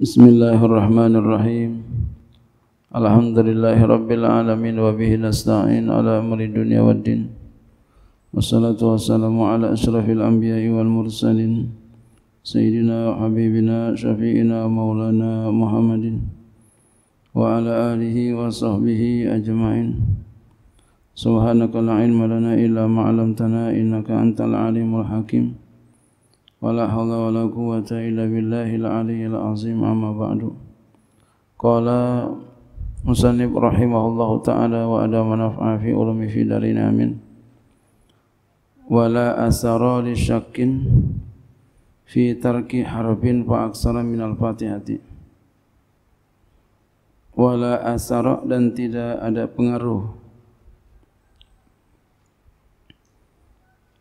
بسم الله الرحمن الرحيم الحمد لله رب العالمين وبه نستعين على أمر الدنيا والدين والصلاة والسلام على أشرف الأنبياء والمرسلين سيدنا وحبيبنا شفيئنا مولانا محمد وعلى آله وصحبه أجمعين سبحانك لا علم لنا إلا ما علمتنا إنك أنت العليم الحكيم ولا حول ولا قوة إلا بالله العلي العظيم أما بعد قال مصنف رحمه الله تعالى وأدام نفع في علم في دارنا من ولا أثر لشك في ترك حرف فأكثر من الفاتحة wala asara dan tidak ada pengaruh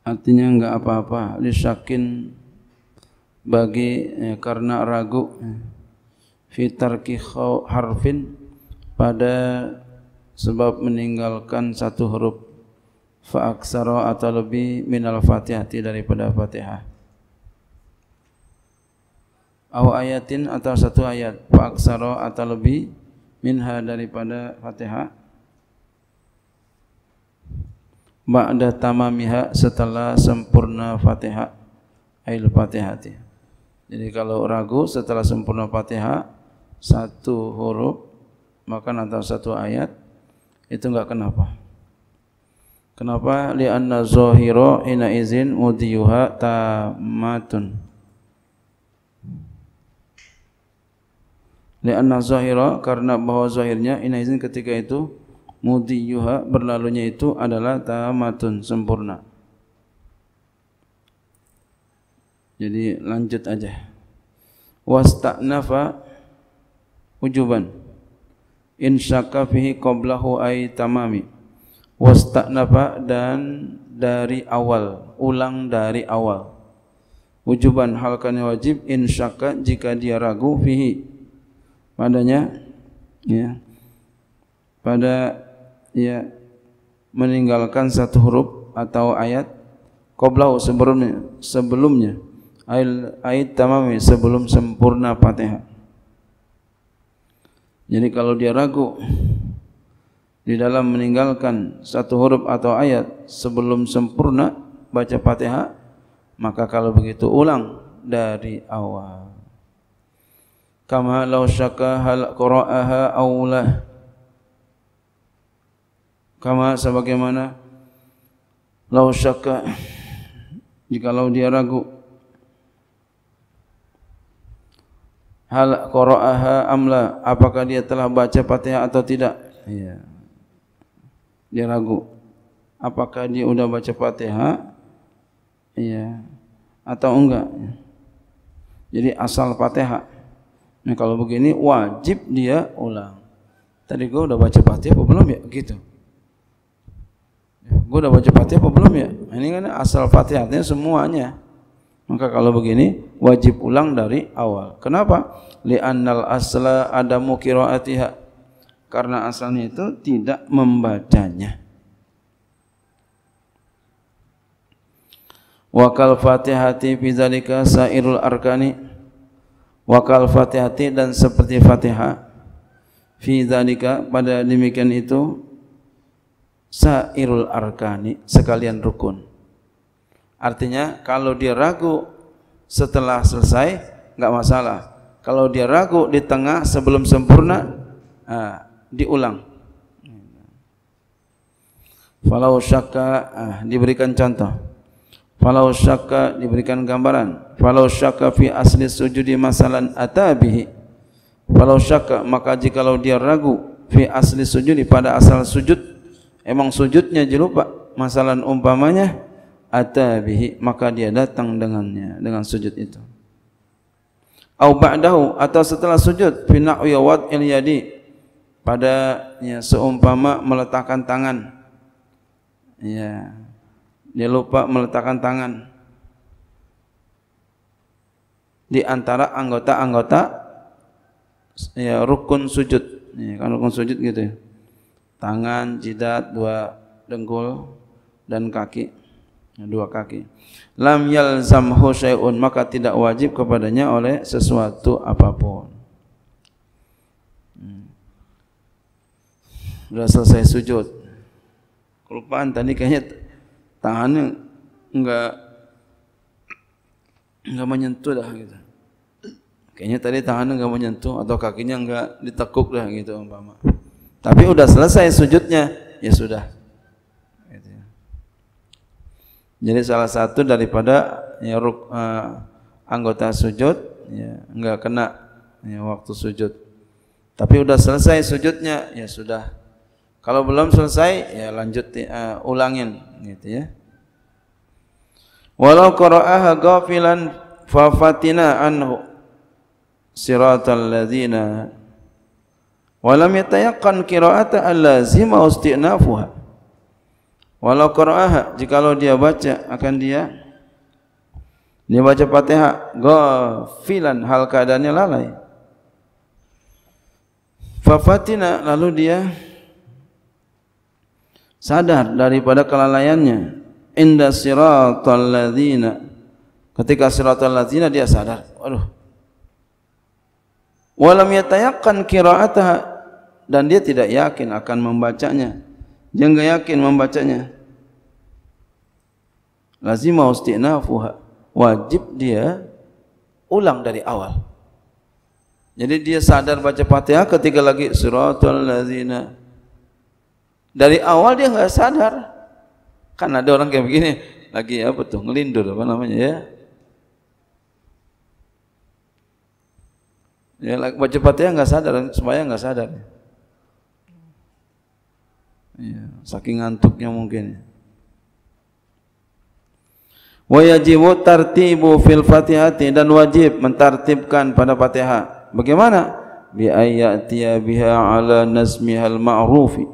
artinya enggak apa-apa disyakin -apa bagi eh, karena ragu eh, fitar kikhau harfin pada sebab meninggalkan satu huruf fa'aksara atau lebih min al fatihati daripada fatihah aw ayatin atau satu ayat fa'aksara atau lebih minha daripada fatihah ba'da tamamiha setelah sempurna fatihah ayil fatihati jadi kalau ragu setelah sempurna Fatihah satu huruf maka atau satu ayat itu enggak kenapa. Kenapa li anna zahira ina izin mudiyuha tamatun. Li anna zahira karena bahwa zahirnya ina izin ketika itu mudiyuha berlalunya itu adalah tamatun sempurna. Jadi lanjut aja. Was tak nafa ujuban. In syakafihi qablahu ay tamami. nafa dan dari awal, ulang dari awal. Ujuban hal halkannya wajib in syakka jika dia ragu fihi. Padanya ya. Pada ya meninggalkan satu huruf atau ayat qablahu sebelumnya sebelumnya ayat tamami ya, sebelum sempurna fatihah jadi kalau dia ragu di dalam meninggalkan satu huruf atau ayat sebelum sempurna baca fatihah maka kalau begitu ulang dari awal kama law syaka hal qara'aha awla kama sebagaimana law syaka jika law dia ragu hal qara'aha amla apakah dia telah baca Fatihah atau tidak ya dia ragu apakah dia sudah baca Fatihah ya atau enggak jadi asal Fatihah nah, kalau begini wajib dia ulang tadi gua sudah baca Fatihah apa belum ya gitu gua sudah baca Fatihah apa belum ya ini kan asal Fatihahnya semuanya Maka kalau begini wajib ulang dari awal. Kenapa? Li Li'annal asla adamu kiraatiha. Karena asalnya itu tidak membacanya. Wa kal Fatihati fi zalika sa'irul arkani. Wa kal Fatihati dan seperti Fatihah fi zalika pada demikian itu sa'irul arkani sekalian rukun. Artinya kalau dia ragu setelah selesai enggak masalah. Kalau dia ragu di tengah sebelum sempurna uh, diulang. Falau syakka uh, diberikan contoh. Falau syakka diberikan gambaran. Falau syakka fi asli sujud di masalan atabihi. Falau syakka maka kalau dia ragu fi asli sujud, pada asal sujud emang sujudnya jelupa masalan umpamanya atabihi maka dia datang dengannya dengan sujud itu au ba'dahu atau setelah sujud fina yawad il yadi pada ya, seumpama meletakkan tangan ya dia lupa meletakkan tangan di antara anggota-anggota ya rukun sujud ya, kan rukun sujud gitu ya. tangan jidat dua dengkul dan kaki dua kaki lam yalzam husayun maka tidak wajib kepadanya oleh sesuatu apapun hmm. sudah selesai sujud kelupaan tadi kayaknya tangannya enggak enggak menyentuh dah gitu kayaknya tadi tangannya enggak menyentuh atau kakinya enggak ditekuk dah gitu umpama tapi sudah selesai sujudnya ya sudah jadi salah satu daripada ya, ruk, uh, anggota sujud ya, enggak kena ya, waktu sujud. Tapi sudah selesai sujudnya ya sudah. Kalau belum selesai ya lanjut uh, ulangin gitu ya. Walau qara'aha ghafilan fa anhu siratal ladzina walam yatayaqqan qira'ata al-lazima ustinafuha. Walau qara'aha jika dia baca akan dia dia baca Fatihah ghafilan hal keadaannya lalai. Fafatina lalu dia sadar daripada kelalaiannya inda siratul ladzina ketika siratul ladzina dia sadar aduh walam yatayaqqan qira'ataha dan dia tidak yakin akan membacanya Jangan yakin membacanya. Lazim mau wajib dia ulang dari awal. Jadi dia sadar baca Fatihah ketika lagi suratul lazina. Dari awal dia enggak sadar. Kan ada orang kayak begini, lagi apa tuh ngelindur apa namanya ya. Ya baca Fatihah enggak sadar, semuanya enggak sadar saking ngantuknya mungkin wa yajibu tartibu fil fatihati dan wajib mentartibkan pada fatihah bagaimana bi ayatiya biha ala nasmihal ma'rufi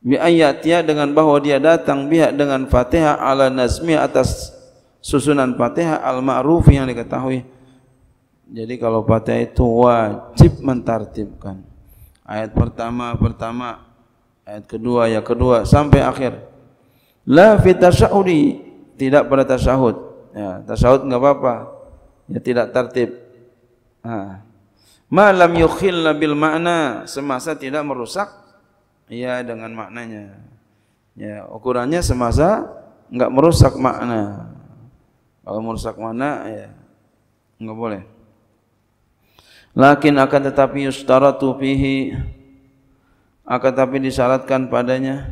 bi ayatiya dengan bahwa dia datang biha dengan fatihah ala nasmi atas susunan fatihah al ma'rufi yang diketahui jadi kalau fatihah itu wajib mentartibkan ayat pertama pertama ayat kedua ya kedua sampai akhir la fi tasyahudi tidak pada tasahud. ya tasyahud enggak apa-apa ya tidak tertib ha malam yukhil bil makna semasa tidak merusak ya dengan maknanya ya ukurannya semasa enggak merusak makna kalau merusak makna ya enggak boleh lakin akan tetapi yustaratu fihi akan tapi disalatkan padanya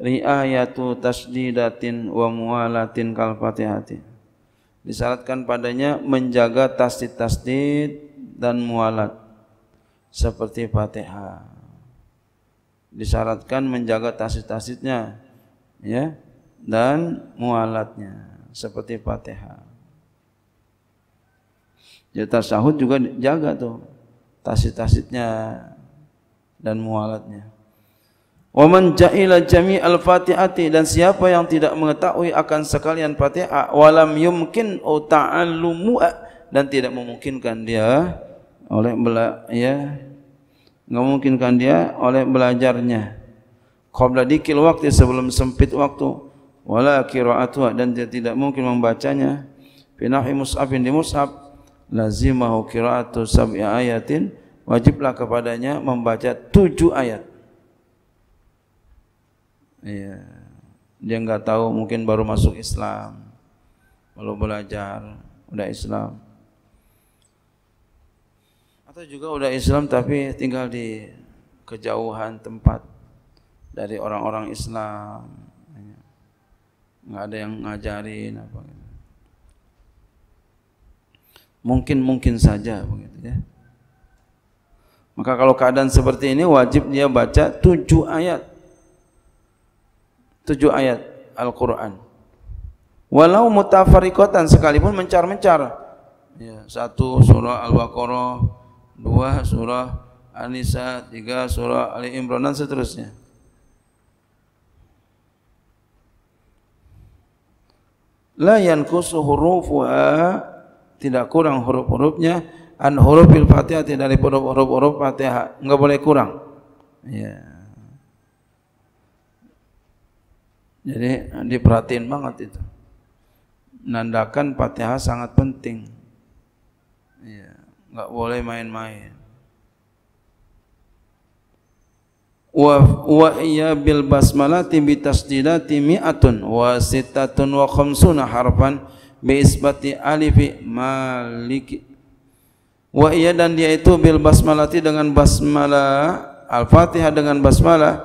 riayatu tasdidatin wa mualatin kal fatihati disalatkan padanya menjaga tasdid-tasdid dan mualat seperti fatihah Disalatkan menjaga tasit-tasitnya ya dan mualatnya seperti Fatihah. Jadi ya, tasahud juga jaga tuh. Tasit-tasitnya dan mualatnya. Wa man ja'ila al fatihati dan siapa yang tidak mengetahui akan sekalian fatihah walam yumkin uta'allumu eh, dan tidak memungkinkan dia oleh bela ya enggak memungkinkan dia oleh belajarnya qabla dikil waktu sebelum sempit waktu wala qira'atu dan dia tidak mungkin membacanya fi nahi mus'afin di mus'haf lazimahu qira'atu sab'i ayatin wajiblah kepadanya membaca tujuh ayat. Ya. Dia enggak tahu mungkin baru masuk Islam, baru belajar, udah Islam. Atau juga udah Islam tapi tinggal di kejauhan tempat dari orang-orang Islam. Enggak ada yang ngajarin apa Mungkin mungkin saja begitu ya. Maka kalau keadaan seperti ini wajib dia baca tujuh ayat. Tujuh ayat Al-Quran. Walau mutafarikotan sekalipun mencar-mencar. Ya, satu surah Al-Baqarah, dua surah An-Nisa, tiga surah Ali Imran dan seterusnya. La yankusu hurufuha tidak kurang huruf-hurufnya an fil fatihah dari huruf-huruf huruf fatihah enggak boleh kurang ya. jadi diperhatiin banget itu nandakan fatihah sangat penting ya. enggak boleh main-main wa wa iya bil basmalati bi tasdidati mi'atun wa sittatun wa khamsuna harfan bi isbati alif maliki wa iya dan dia itu bil basmalati dengan basmalah al-fatihah dengan basmalah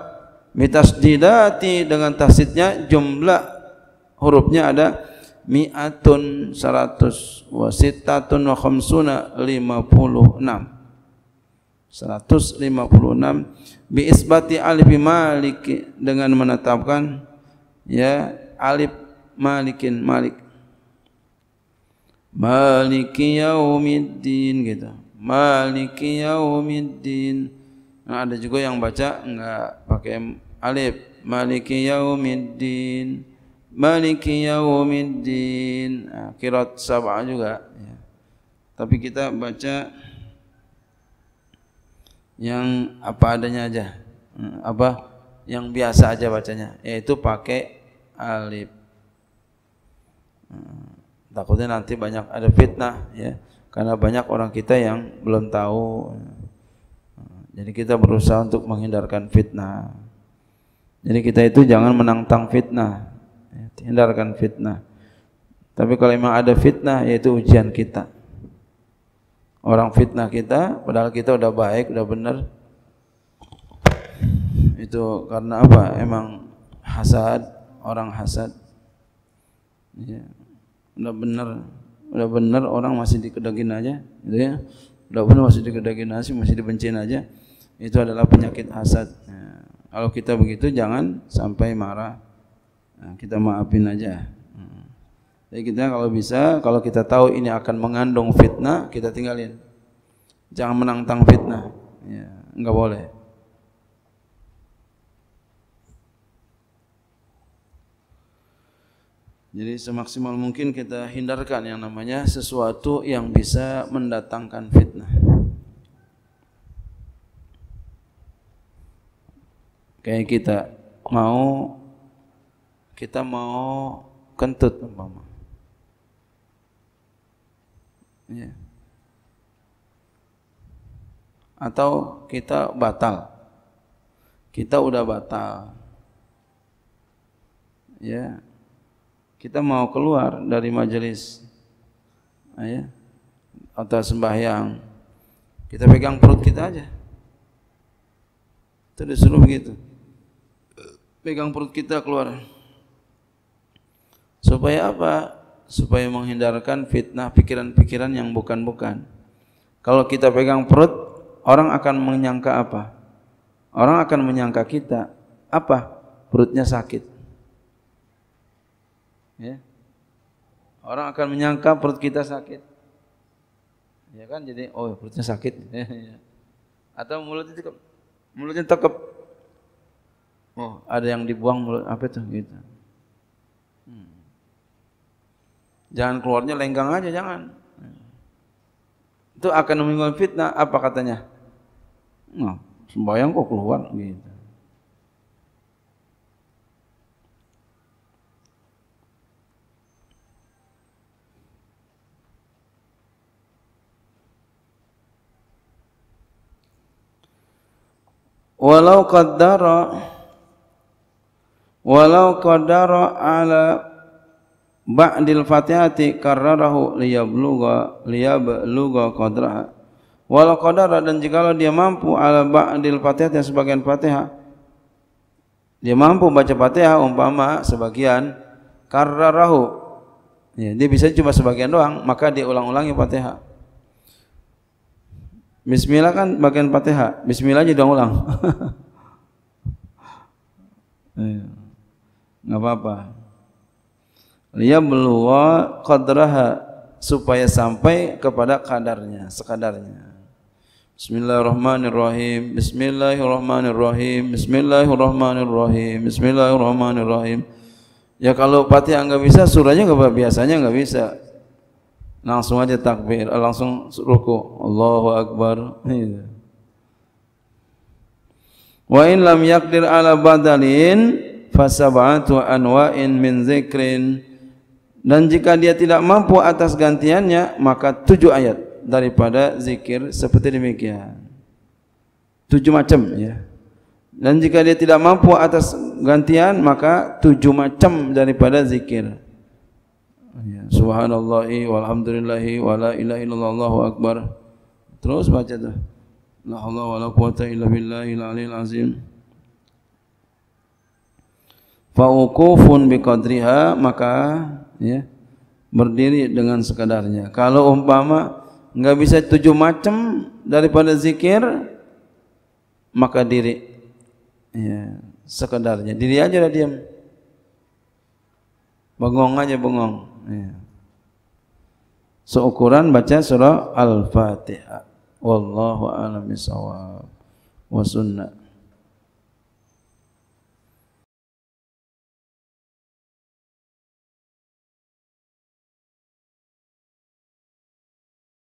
mitasdidati dengan tasidnya jumlah hurufnya ada mi'atun seratus wa sitatun wa khamsuna lima puluh enam seratus lima puluh enam bi alif malik dengan menetapkan ya alif malikin malik Maliki yaumiddin gitu. Maliki yaumiddin. Nah, ada juga yang baca enggak pakai alif. Maliki yaumiddin. Maliki yaumiddin. Nah, kirat sab'a juga ya. Tapi kita baca yang apa adanya aja. Hmm, apa yang biasa aja bacanya yaitu pakai alif. Hmm takutnya nanti banyak ada fitnah ya karena banyak orang kita yang belum tahu jadi kita berusaha untuk menghindarkan fitnah jadi kita itu jangan menantang fitnah ya, hindarkan fitnah tapi kalau memang ada fitnah yaitu ujian kita orang fitnah kita padahal kita udah baik udah benar itu karena apa emang hasad orang hasad ya, udah benar udah benar orang masih dikedekin aja gitu ya udah benar masih dikedekin aja masih dibencin aja itu adalah penyakit hasad ya. kalau kita begitu jangan sampai marah nah, kita maafin aja hmm. jadi kita kalau bisa, kalau kita tahu ini akan mengandung fitnah, kita tinggalin. Jangan menantang fitnah. Ya, enggak boleh. Jadi semaksimal mungkin kita hindarkan yang namanya sesuatu yang bisa mendatangkan fitnah. Kayak kita mau kita mau kentut umpama. Ya. Atau kita batal. Kita udah batal. Ya, kita mau keluar dari majelis ah, ya, atau sembahyang kita pegang perut kita aja itu disuruh begitu pegang perut kita keluar supaya apa supaya menghindarkan fitnah pikiran-pikiran yang bukan-bukan kalau kita pegang perut orang akan menyangka apa orang akan menyangka kita apa perutnya sakit Ya. Orang akan menyangka perut kita sakit. Ya kan jadi oh perutnya sakit. Ya, ya. Atau mulutnya tekep. Mulutnya tekep. Oh, ada yang dibuang mulut apa itu gitu. Hmm. Jangan keluarnya lenggang aja jangan. Itu akan menimbulkan fitnah apa katanya? Nah, sembahyang kok keluar gitu. walau qaddara walau qaddara ala ba'dil fatihati karrarahu liyabluga liyabluga qadraha walau qadara dan jika dia mampu ala ba'dil fatihati sebagian fatihah dia mampu baca fatihah umpama sebagian karrarahu ya, dia bisa cuma sebagian doang maka dia ulang-ulangi fatihah Bismillah kan bagian Fatihah. Bismillah aja dong ulang. Enggak apa-apa. Liyabluwa qadraha supaya sampai kepada kadarnya, sekadarnya. Bismillahirrahmanirrahim. Bismillahirrahmanirrahim. Bismillahirrahmanirrahim. Bismillahirrahmanirrahim. Ya kalau Fatihah enggak bisa, surahnya enggak biasanya enggak bisa langsung aja takbir, langsung ruku. Allahu akbar. Wa in lam yaqdir ala badalin fasab'atu anwa'in min zikrin. Dan jika dia tidak mampu atas gantiannya, maka tujuh ayat daripada zikir seperti demikian. Tujuh macam ya. Dan jika dia tidak mampu atas gantian, maka tujuh macam daripada zikir. Subhanallah walhamdulillah wa la ilaha illallah akbar. Terus baca tu. La haula wa la quwata illa billahil aliyil azim. Fa uqufun biqadriha maka ya berdiri dengan sekadarnya. Kalau umpama enggak bisa tujuh macam daripada zikir maka diri ya sekadarnya. Diri aja dah diam. Bengong aja bengong. Seukuran baca surah Al-Fatihah. Wallahu a'lam bishawab. Wa sunnah.